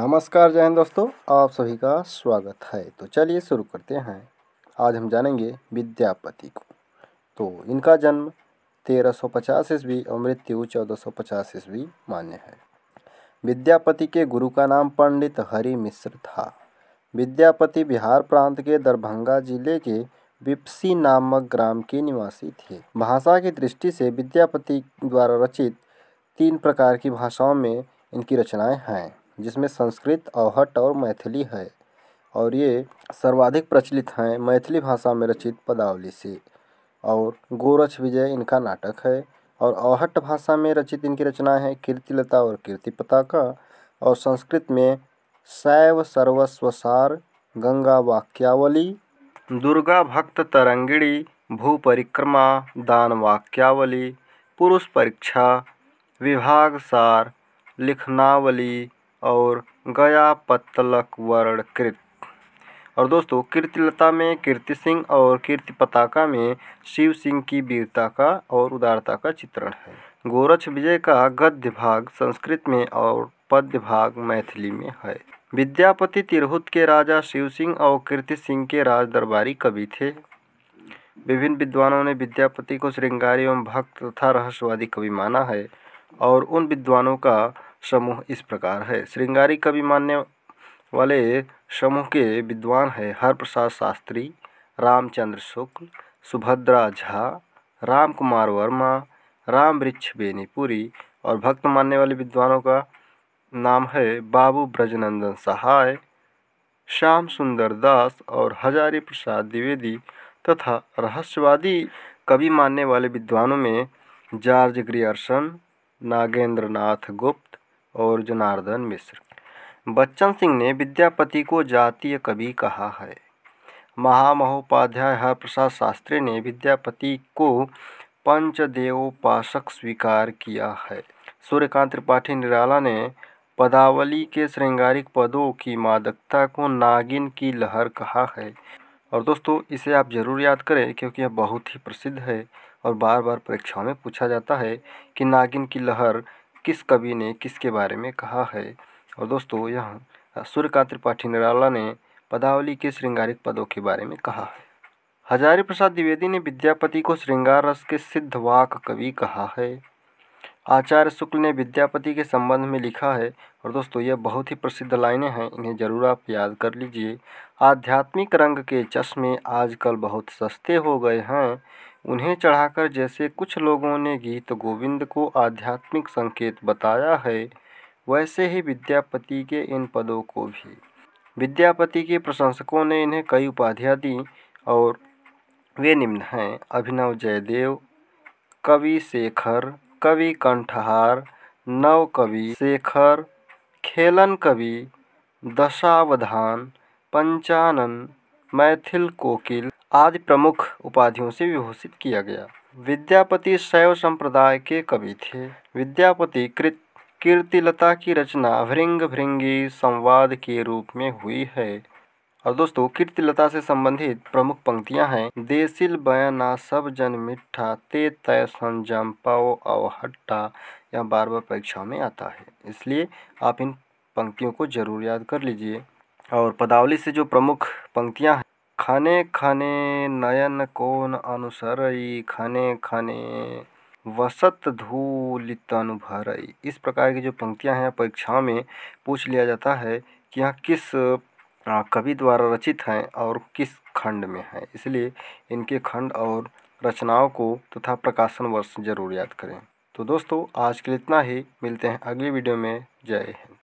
नमस्कार जय हिंद दोस्तों आप सभी का स्वागत है तो चलिए शुरू करते हैं आज हम जानेंगे विद्यापति को तो इनका जन्म 1350 सौ पचास ईस्वी और मृत्यु 1450 सौ पचास ईस्वी मान्य है विद्यापति के गुरु का नाम पंडित हरि मिश्र था विद्यापति बिहार प्रांत के दरभंगा जिले के विपसी नामक ग्राम के निवासी थे भाषा की दृष्टि से विद्यापति द्वारा रचित तीन प्रकार की भाषाओं में इनकी रचनाएं हैं जिसमें संस्कृत अवहट और मैथिली है और ये सर्वाधिक प्रचलित हैं मैथिली भाषा में रचित पदावली से और गोरक्ष विजय इनका नाटक है और अवहट भाषा में रचित इनकी रचना है कीर्तिलता और कीर्ति पताका और संस्कृत में शैव सर्वस्वसार गंगा वाक्यावली दुर्गा भक्त तरंगिणी भू परिक्रमा दान वाक्यावली पुरुष परीक्षा विभाग सार लिखनावली और गया वर्ण कृत और दोस्तों कीर्तिलता में कीर्ति सिंह और कीर्ति पताका में शिव सिंह की वीरता का और उदारता का चित्रण है गोरक्ष विजय का गद्य भाग संस्कृत में और पद्य भाग मैथिली में है विद्यापति तिरहुत के राजा शिव सिंह और कीर्ति सिंह के राज दरबारी कवि थे विभिन्न विद्वानों ने विद्यापति को श्रृंगारी एवं भक्त तथा रहस्यवादी कवि माना है और उन विद्वानों का समूह इस प्रकार है श्रृंगारी कवि मानने वाले समूह के विद्वान हैं हरप्रसाद शास्त्री रामचंद्र शुक्ल सुभद्रा झा राम कुमार वर्मा राम वृक्ष बेनीपुरी और भक्त मानने वाले विद्वानों का नाम है बाबू ब्रजनंदन सहाय श्याम सुंदर दास और हजारी प्रसाद द्विवेदी तथा रहस्यवादी कवि मानने वाले विद्वानों में जॉर्ज ग्रियर्सन नागेंद्र नाथ गुप्त और जनार्दन मिश्र बच्चन सिंह ने विद्यापति को जातीय कवि कहा है महामहोपाध्याय हरप्रसाद शास्त्री ने विद्यापति को पंचदेवोपासक स्वीकार किया है सूर्यकांत त्रिपाठी निराला ने पदावली के श्रृंगारिक पदों की मादकता को नागिन की लहर कहा है और दोस्तों इसे आप ज़रूर याद करें क्योंकि यह बहुत ही प्रसिद्ध है और बार बार परीक्षाओं में पूछा जाता है कि नागिन की लहर किस कवि ने किसके बारे में कहा है और दोस्तों यहाँ सूर्यकांत त्रिपाठी निराला ने पदावली के श्रृंगारिक पदों के बारे में कहा है हजारी प्रसाद द्विवेदी ने विद्यापति को श्रृंगार रस के सिद्धवाक कवि कहा है आचार्य शुक्ल ने विद्यापति के संबंध में लिखा है और दोस्तों यह बहुत ही प्रसिद्ध लाइनें हैं इन्हें ज़रूर आप याद कर लीजिए आध्यात्मिक रंग के चश्मे आजकल बहुत सस्ते हो गए हैं उन्हें चढ़ाकर जैसे कुछ लोगों ने गीत गोविंद को आध्यात्मिक संकेत बताया है वैसे ही विद्यापति के इन पदों को भी विद्यापति के प्रशंसकों ने इन्हें कई उपाधियाँ दी और वे निम्न हैं अभिनव जयदेव कवि शेखर कवि कंठहार नव कवि शेखर खेलन कवि दशावधान पंचानन मैथिल कोकिल आदि प्रमुख उपाधियों से विभूषित किया गया विद्यापति शैव संप्रदाय के कवि थे विद्यापति कृत कीर्तिलता की रचना भृंग भृंगी संवाद के रूप में हुई है और दोस्तों कीर्तिलता से संबंधित प्रमुख पंक्तियां हैं देसिल बयाना सब जन मिठा ते तय संजम पाओ अवहट्टा यह बार बार परीक्षाओं में आता है इसलिए आप इन पंक्तियों को जरूर याद कर लीजिए और पदावली से जो प्रमुख पंक्तियां हैं खने खने नयन कोन अनुसरई खने खने वसत धूल तनु भरई इस प्रकार की जो पंक्तियाँ हैं परीक्षाओं में पूछ लिया जाता है कि यह किस कवि द्वारा रचित हैं और किस खंड में हैं इसलिए इनके खंड और रचनाओं को तथा प्रकाशन वर्ष ज़रूर याद करें तो दोस्तों आज के लिए इतना ही मिलते हैं अगली वीडियो में जय हिंद